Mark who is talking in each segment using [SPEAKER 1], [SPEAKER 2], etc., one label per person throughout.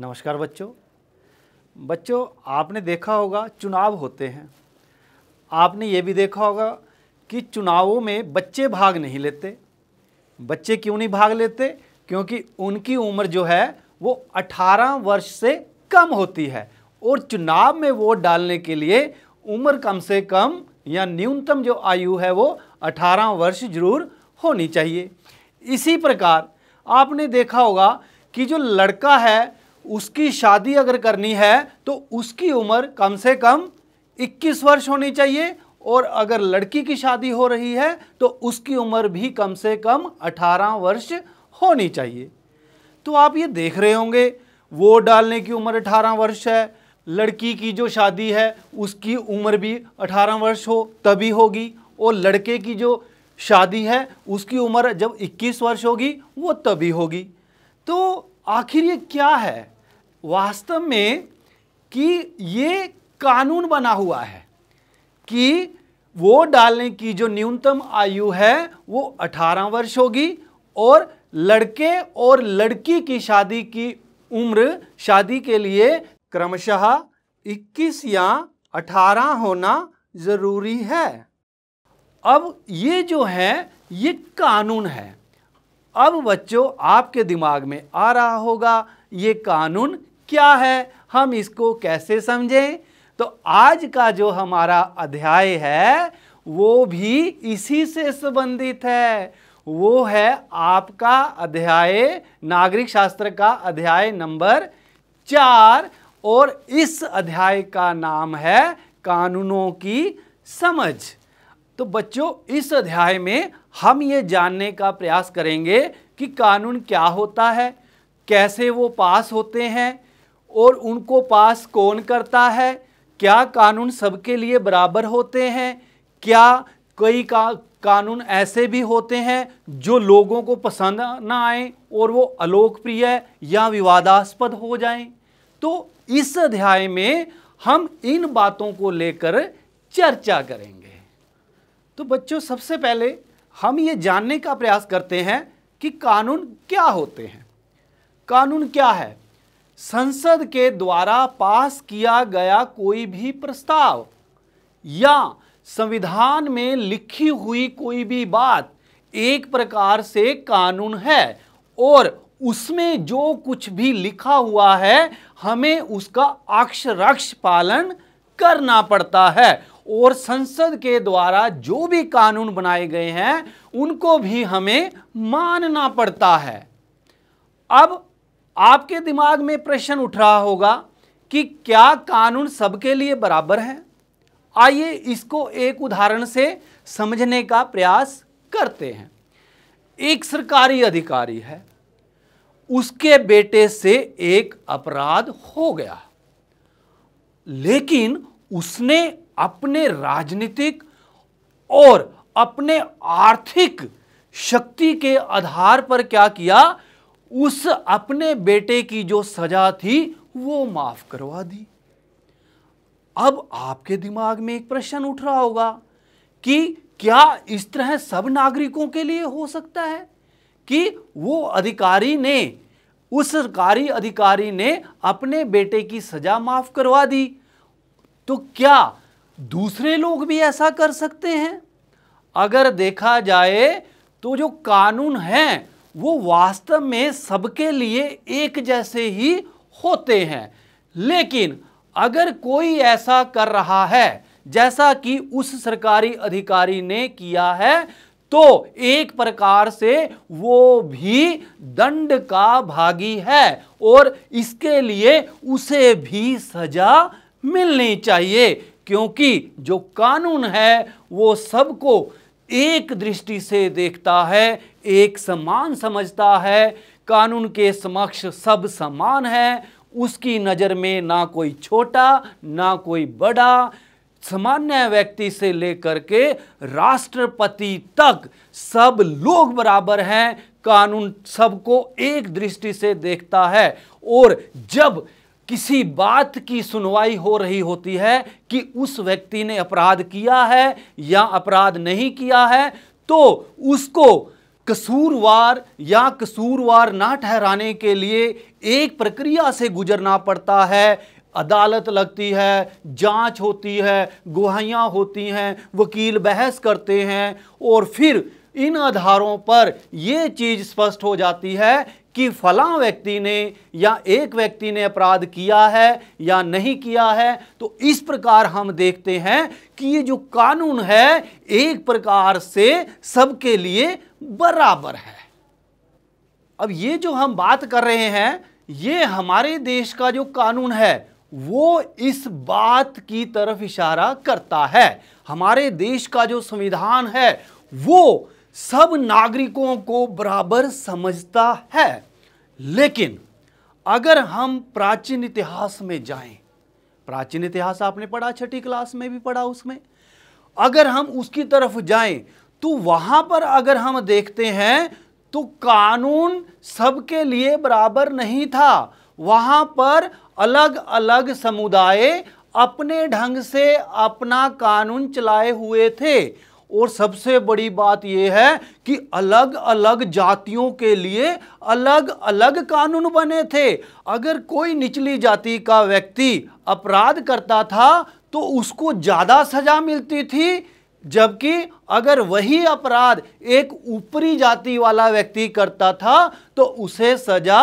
[SPEAKER 1] नमस्कार बच्चों बच्चों आपने देखा होगा चुनाव होते हैं आपने ये भी देखा होगा कि चुनावों में बच्चे भाग नहीं लेते बच्चे क्यों नहीं भाग लेते क्योंकि उनकी उम्र जो है वो 18 वर्ष से कम होती है और चुनाव में वोट डालने के लिए उम्र कम से कम या न्यूनतम जो आयु है वो 18 वर्ष जरूर होनी चाहिए इसी प्रकार आपने देखा होगा कि जो लड़का है उसकी शादी अगर करनी है तो उसकी उम्र कम से कम 21 वर्ष होनी चाहिए और अगर लड़की की शादी हो रही है तो उसकी उम्र भी कम से कम 18 वर्ष होनी चाहिए तो आप ये देख रहे होंगे वोट डालने की उम्र 18 वर्ष है लड़की की जो शादी है उसकी उम्र भी 18 वर्ष हो तभी होगी और लड़के की जो शादी है उसकी उम्र जब 21 वर्ष होगी वो तभी होगी तो आखिर ये क्या है वास्तव में कि ये कानून बना हुआ है कि वोट डालने की जो न्यूनतम आयु है वो 18 वर्ष होगी और लड़के और लड़की की शादी की उम्र शादी के लिए क्रमशः 21 या 18 होना ज़रूरी है अब ये जो है ये कानून है अब बच्चों आपके दिमाग में आ रहा होगा ये कानून क्या है हम इसको कैसे समझें तो आज का जो हमारा अध्याय है वो भी इसी से संबंधित है वो है आपका अध्याय नागरिक शास्त्र का अध्याय नंबर चार और इस अध्याय का नाम है कानूनों की समझ तो बच्चों इस अध्याय में हम ये जानने का प्रयास करेंगे कि कानून क्या होता है कैसे वो पास होते हैं और उनको पास कौन करता है क्या कानून सबके लिए बराबर होते हैं क्या कई का कानून ऐसे भी होते हैं जो लोगों को पसंद ना आए और वो अलोकप्रिय या विवादास्पद हो जाएं तो इस अध्याय में हम इन बातों को लेकर चर्चा करेंगे तो बच्चों सबसे पहले हम ये जानने का प्रयास करते हैं कि कानून क्या होते हैं कानून क्या है संसद के द्वारा पास किया गया कोई भी प्रस्ताव या संविधान में लिखी हुई कोई भी बात एक प्रकार से कानून है और उसमें जो कुछ भी लिखा हुआ है हमें उसका अक्षरक्ष पालन करना पड़ता है और संसद के द्वारा जो भी कानून बनाए गए हैं उनको भी हमें मानना पड़ता है अब आपके दिमाग में प्रश्न उठ रहा होगा कि क्या कानून सबके लिए बराबर है आइए इसको एक उदाहरण से समझने का प्रयास करते हैं एक सरकारी अधिकारी है उसके बेटे से एक अपराध हो गया लेकिन उसने अपने राजनीतिक और अपने आर्थिक शक्ति के आधार पर क्या किया उस अपने बेटे की जो सजा थी वो माफ करवा दी अब आपके दिमाग में एक प्रश्न उठ रहा होगा कि क्या इस तरह सब नागरिकों के लिए हो सकता है कि वो अधिकारी ने उस सरकारी अधिकारी ने अपने बेटे की सजा माफ करवा दी तो क्या दूसरे लोग भी ऐसा कर सकते हैं अगर देखा जाए तो जो कानून हैं वो वास्तव में सबके लिए एक जैसे ही होते हैं लेकिन अगर कोई ऐसा कर रहा है जैसा कि उस सरकारी अधिकारी ने किया है तो एक प्रकार से वो भी दंड का भागी है और इसके लिए उसे भी सजा मिलनी चाहिए क्योंकि जो कानून है वो सबको एक दृष्टि से देखता है एक समान समझता है कानून के समक्ष सब समान है उसकी नज़र में ना कोई छोटा ना कोई बड़ा सामान्य व्यक्ति से लेकर के राष्ट्रपति तक सब लोग बराबर हैं कानून सबको एक दृष्टि से देखता है और जब किसी बात की सुनवाई हो रही होती है कि उस व्यक्ति ने अपराध किया है या अपराध नहीं किया है तो उसको कसूरवार या कसूरवार ना ठहराने के लिए एक प्रक्रिया से गुजरना पड़ता है अदालत लगती है जांच होती है गुहाइयाँ होती हैं वकील बहस करते हैं और फिर इन आधारों पर ये चीज़ स्पष्ट हो जाती है कि फला व्यक्ति ने या एक व्यक्ति ने अपराध किया है या नहीं किया है तो इस प्रकार हम देखते हैं कि ये जो कानून है एक प्रकार से सबके लिए बराबर है अब ये जो हम बात कर रहे हैं ये हमारे देश का जो कानून है वो इस बात की तरफ इशारा करता है हमारे देश का जो संविधान है वो सब नागरिकों को बराबर समझता है लेकिन अगर हम प्राचीन इतिहास में जाएं प्राचीन इतिहास आपने पढ़ा छठी क्लास में भी पढ़ा उसमें अगर हम उसकी तरफ जाएं तो वहां पर अगर हम देखते हैं तो कानून सबके लिए बराबर नहीं था वहां पर अलग अलग समुदाय अपने ढंग से अपना कानून चलाए हुए थे और सबसे बड़ी बात यह है कि अलग अलग जातियों के लिए अलग अलग कानून बने थे अगर कोई निचली जाति का व्यक्ति अपराध करता था तो उसको ज़्यादा सज़ा मिलती थी जबकि अगर वही अपराध एक ऊपरी जाति वाला व्यक्ति करता था तो उसे सज़ा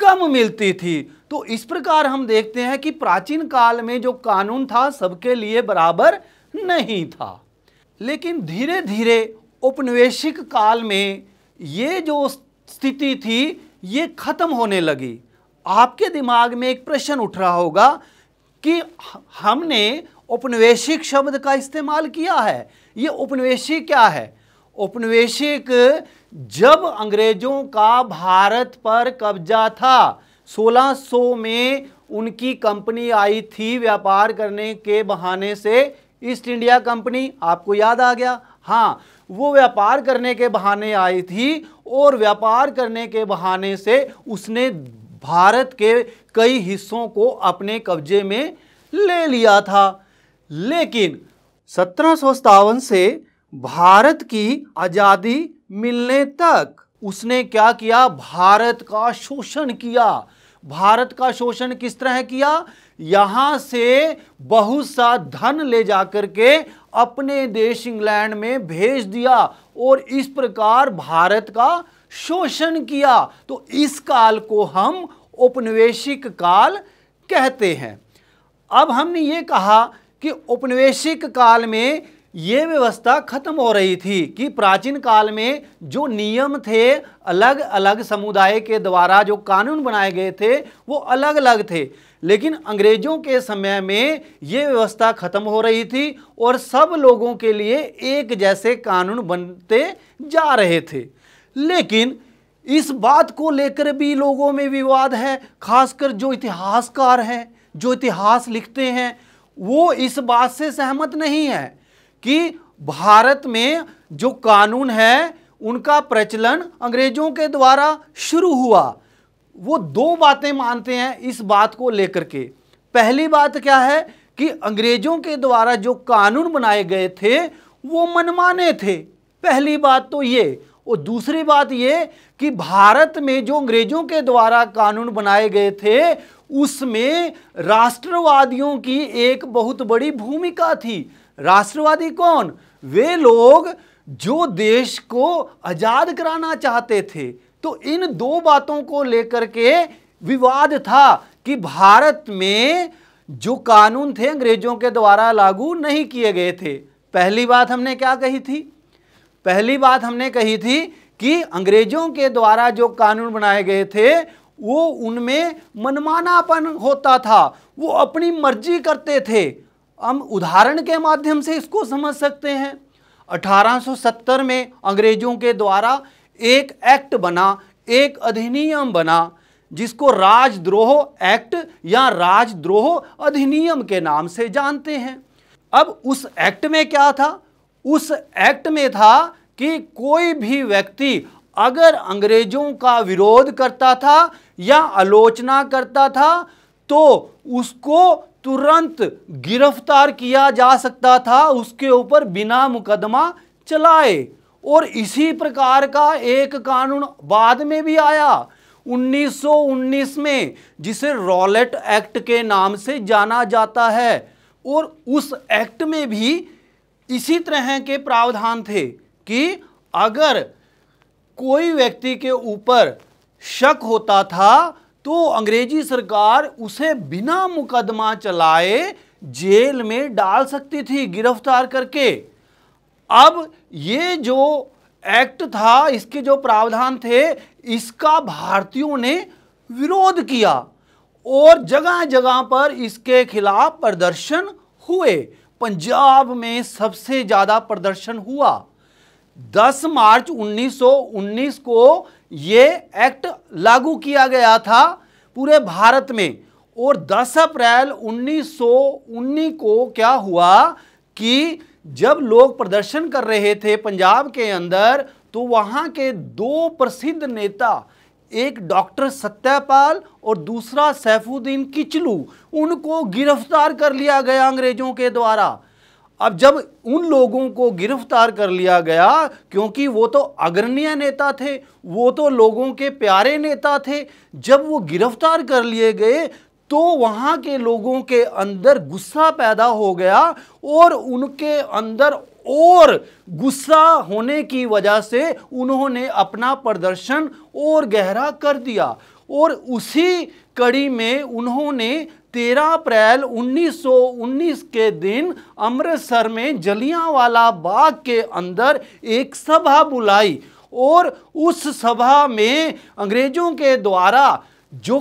[SPEAKER 1] कम मिलती थी तो इस प्रकार हम देखते हैं कि प्राचीन काल में जो कानून था सबके लिए बराबर नहीं था लेकिन धीरे धीरे उपनिवेशिक काल में ये जो स्थिति थी ये ख़त्म होने लगी आपके दिमाग में एक प्रश्न उठ रहा होगा कि हमने उपनिवेशिक शब्द का इस्तेमाल किया है ये उपनिवेशी क्या है उपनिवेशिक जब अंग्रेज़ों का भारत पर कब्जा था 1600 में उनकी कंपनी आई थी व्यापार करने के बहाने से ईस्ट इंडिया कंपनी आपको याद आ गया हाँ वो व्यापार करने के बहाने आई थी और व्यापार करने के बहाने से उसने भारत के कई हिस्सों को अपने कब्जे में ले लिया था लेकिन सत्रह से भारत की आज़ादी मिलने तक उसने क्या किया भारत का शोषण किया भारत का शोषण किस तरह किया यहां से बहुत सा धन ले जाकर के अपने देश इंग्लैंड में भेज दिया और इस प्रकार भारत का शोषण किया तो इस काल को हम उपनिवेशिक काल कहते हैं अब हमने ये कहा कि उपनिवेशिक काल में ये व्यवस्था खत्म हो रही थी कि प्राचीन काल में जो नियम थे अलग अलग समुदाय के द्वारा जो कानून बनाए गए थे वो अलग अलग थे लेकिन अंग्रेजों के समय में ये व्यवस्था खत्म हो रही थी और सब लोगों के लिए एक जैसे कानून बनते जा रहे थे लेकिन इस बात को लेकर भी लोगों में विवाद है खासकर जो इतिहासकार हैं जो इतिहास लिखते हैं वो इस बात से सहमत नहीं है कि भारत में जो कानून है उनका प्रचलन अंग्रेजों के द्वारा शुरू हुआ वो दो बातें मानते हैं इस बात को लेकर के पहली बात क्या है कि अंग्रेजों के द्वारा जो कानून बनाए गए थे वो मनमाने थे पहली बात तो ये और दूसरी बात ये कि भारत में जो अंग्रेजों के द्वारा कानून बनाए गए थे उसमें राष्ट्रवादियों की एक बहुत बड़ी भूमिका थी राष्ट्रवादी कौन वे लोग जो देश को आज़ाद कराना चाहते थे तो इन दो बातों को लेकर के विवाद था कि भारत में जो कानून थे अंग्रेजों के द्वारा लागू नहीं किए गए थे पहली बात हमने क्या कही थी पहली बात हमने कही थी कि अंग्रेजों के द्वारा जो कानून बनाए गए थे वो उनमें मनमानापन होता था वो अपनी मर्जी करते थे हम उदाहरण के माध्यम से इसको समझ सकते हैं 1870 में अंग्रेजों के द्वारा एक एक्ट बना एक अधिनियम बना जिसको राजद्रोह एक्ट या राजद्रोह अधिनियम के नाम से जानते हैं अब उस एक्ट में क्या था उस एक्ट में था कि कोई भी व्यक्ति अगर अंग्रेजों का विरोध करता था या आलोचना करता था तो उसको तुरंत गिरफ्तार किया जा सकता था उसके ऊपर बिना मुकदमा चलाए और इसी प्रकार का एक कानून बाद में भी आया 1919 में जिसे रॉलेट एक्ट के नाम से जाना जाता है और उस एक्ट में भी इसी तरह के प्रावधान थे कि अगर कोई व्यक्ति के ऊपर शक होता था तो अंग्रेजी सरकार उसे बिना मुकदमा चलाए जेल में डाल सकती थी गिरफ्तार करके अब ये जो एक्ट था इसके जो प्रावधान थे इसका भारतीयों ने विरोध किया और जगह जगह पर इसके खिलाफ प्रदर्शन हुए पंजाब में सबसे ज़्यादा प्रदर्शन हुआ 10 मार्च 1919 को ये एक्ट लागू किया गया था पूरे भारत में और 10 अप्रैल 1919 को क्या हुआ कि जब लोग प्रदर्शन कर रहे थे पंजाब के अंदर तो वहाँ के दो प्रसिद्ध नेता एक डॉक्टर सत्यापाल और दूसरा सैफुद्दीन किचलू उनको गिरफ्तार कर लिया गया अंग्रेज़ों के द्वारा अब जब उन लोगों को गिरफ्तार कर लिया गया क्योंकि वो तो अग्रणीय नेता थे वो तो लोगों के प्यारे नेता थे जब वो गिरफ्तार कर लिए गए तो वहाँ के लोगों के अंदर गुस्सा पैदा हो गया और उनके अंदर और गुस्सा होने की वजह से उन्होंने अपना प्रदर्शन और गहरा कर दिया और उसी कड़ी में उन्होंने 13 अप्रैल 1919 के दिन अमृतसर में जलियांवाला बाग के अंदर एक सभा बुलाई और उस सभा में अंग्रेजों के द्वारा जो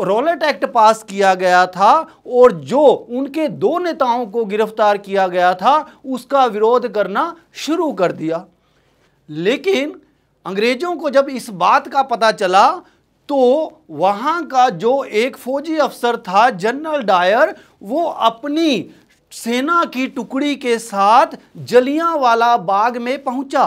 [SPEAKER 1] रोलेट एक्ट पास किया गया था और जो उनके दो नेताओं को गिरफ्तार किया गया था उसका विरोध करना शुरू कर दिया लेकिन अंग्रेजों को जब इस बात का पता चला तो वहाँ का जो एक फौजी अफसर था जनरल डायर वो अपनी सेना की टुकड़ी के साथ जलियांवाला बाग में पहुँचा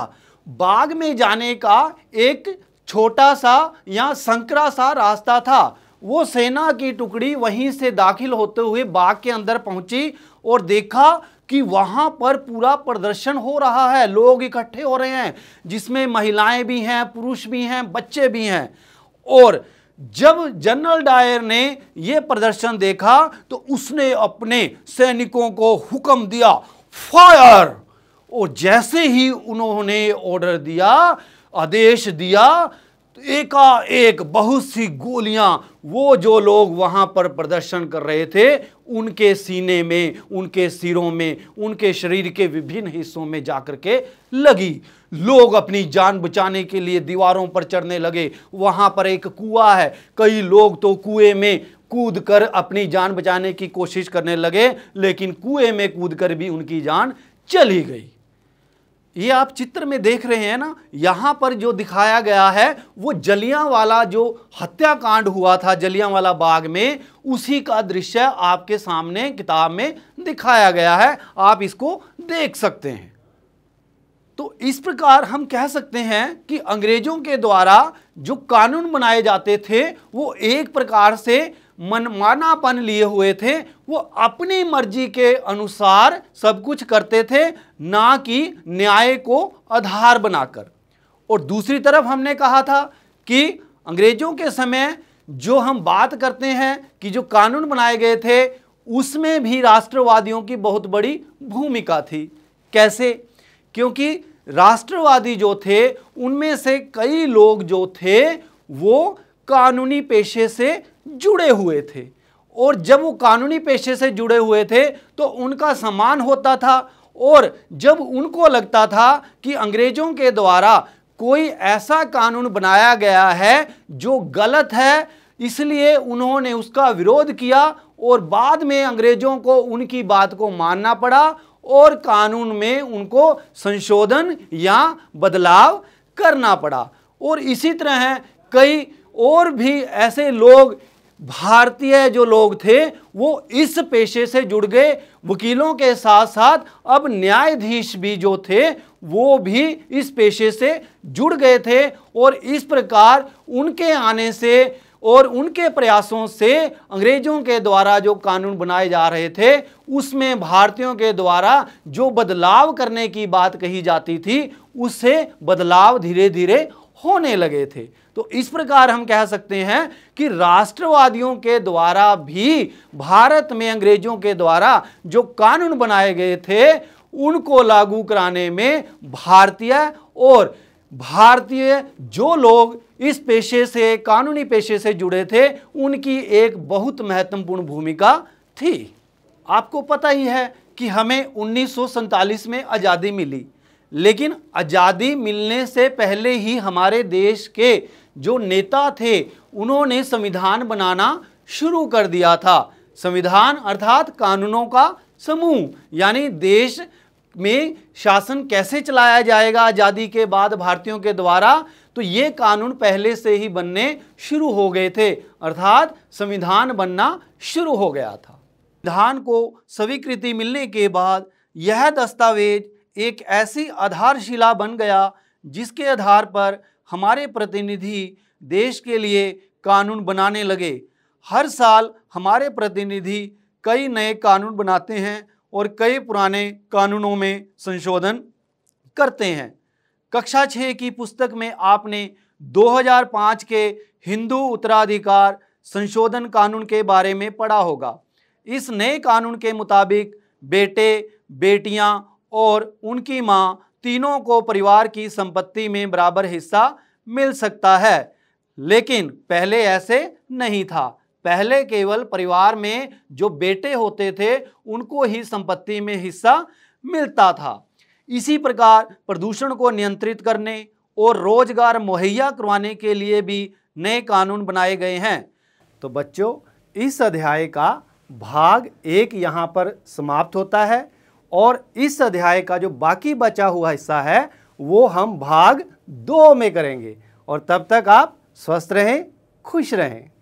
[SPEAKER 1] बाग में जाने का एक छोटा सा या संकरा सा रास्ता था वो सेना की टुकड़ी वहीं से दाखिल होते हुए बाग के अंदर पहुंची और देखा कि वहाँ पर पूरा प्रदर्शन हो रहा है लोग इकट्ठे हो रहे हैं जिसमें महिलाएं भी हैं पुरुष भी हैं बच्चे भी हैं और जब जनरल डायर ने यह प्रदर्शन देखा तो उसने अपने सैनिकों को हुक्म दिया फायर और जैसे ही उन्होंने ऑर्डर दिया आदेश दिया तो एकाएक बहुत सी गोलियां वो जो लोग वहां पर प्रदर्शन कर रहे थे उनके सीने में उनके सिरों में उनके शरीर के विभिन्न हिस्सों में जाकर के लगी लोग अपनी जान बचाने के लिए दीवारों पर चढ़ने लगे वहाँ पर एक कुआ है कई लोग तो कुएं में कूद कर अपनी जान बचाने की कोशिश करने लगे लेकिन कुएं में कूद कर भी उनकी जान चली गई ये आप चित्र में देख रहे हैं ना यहाँ पर जो दिखाया गया है वो जलियांवाला जो हत्याकांड हुआ था जलियांवाला बाग में उसी का दृश्य आपके सामने किताब में दिखाया गया है आप इसको देख सकते हैं तो इस प्रकार हम कह सकते हैं कि अंग्रेजों के द्वारा जो कानून बनाए जाते थे वो एक प्रकार से मनमानापन लिए हुए थे वो अपनी मर्जी के अनुसार सब कुछ करते थे ना कि न्याय को आधार बनाकर और दूसरी तरफ हमने कहा था कि अंग्रेजों के समय जो हम बात करते हैं कि जो कानून बनाए गए थे उसमें भी राष्ट्रवादियों की बहुत बड़ी भूमिका थी कैसे क्योंकि राष्ट्रवादी जो थे उनमें से कई लोग जो थे वो कानूनी पेशे से जुड़े हुए थे और जब वो कानूनी पेशे से जुड़े हुए थे तो उनका सम्मान होता था और जब उनको लगता था कि अंग्रेज़ों के द्वारा कोई ऐसा कानून बनाया गया है जो गलत है इसलिए उन्होंने उसका विरोध किया और बाद में अंग्रेज़ों को उनकी बात को मानना पड़ा और कानून में उनको संशोधन या बदलाव करना पड़ा और इसी तरह कई और भी ऐसे लोग भारतीय जो लोग थे वो इस पेशे से जुड़ गए वकीलों के साथ साथ अब न्यायाधीश भी जो थे वो भी इस पेशे से जुड़ गए थे और इस प्रकार उनके आने से और उनके प्रयासों से अंग्रेजों के द्वारा जो कानून बनाए जा रहे थे उसमें भारतीयों के द्वारा जो बदलाव करने की बात कही जाती थी उससे बदलाव धीरे धीरे होने लगे थे तो इस प्रकार हम कह सकते हैं कि राष्ट्रवादियों के द्वारा भी भारत में अंग्रेजों के द्वारा जो कानून बनाए गए थे उनको लागू कराने में भारतीय और भारतीय जो लोग इस पेशे से कानूनी पेशे से जुड़े थे उनकी एक बहुत महत्वपूर्ण भूमिका थी आपको पता ही है कि हमें उन्नीस में आज़ादी मिली लेकिन आज़ादी मिलने से पहले ही हमारे देश के जो नेता थे उन्होंने संविधान बनाना शुरू कर दिया था संविधान अर्थात कानूनों का समूह यानी देश में शासन कैसे चलाया जाएगा आज़ादी के बाद भारतीयों के द्वारा तो ये कानून पहले से ही बनने शुरू हो गए थे अर्थात संविधान बनना शुरू हो गया था संविधान को स्वीकृति मिलने के बाद यह दस्तावेज एक ऐसी आधारशिला बन गया जिसके आधार पर हमारे प्रतिनिधि देश के लिए कानून बनाने लगे हर साल हमारे प्रतिनिधि कई नए कानून बनाते हैं और कई पुराने कानूनों में संशोधन करते हैं कक्षा छः की पुस्तक में आपने 2005 के हिंदू उत्तराधिकार संशोधन कानून के बारे में पढ़ा होगा इस नए कानून के मुताबिक बेटे बेटियां और उनकी मां तीनों को परिवार की संपत्ति में बराबर हिस्सा मिल सकता है लेकिन पहले ऐसे नहीं था पहले केवल परिवार में जो बेटे होते थे उनको ही संपत्ति में हिस्सा मिलता था इसी प्रकार प्रदूषण को नियंत्रित करने और रोजगार मुहैया करवाने के लिए भी नए कानून बनाए गए हैं तो बच्चों इस अध्याय का भाग एक यहाँ पर समाप्त होता है और इस अध्याय का जो बाकी बचा हुआ हिस्सा है वो हम भाग दो में करेंगे और तब तक आप स्वस्थ रहें खुश रहें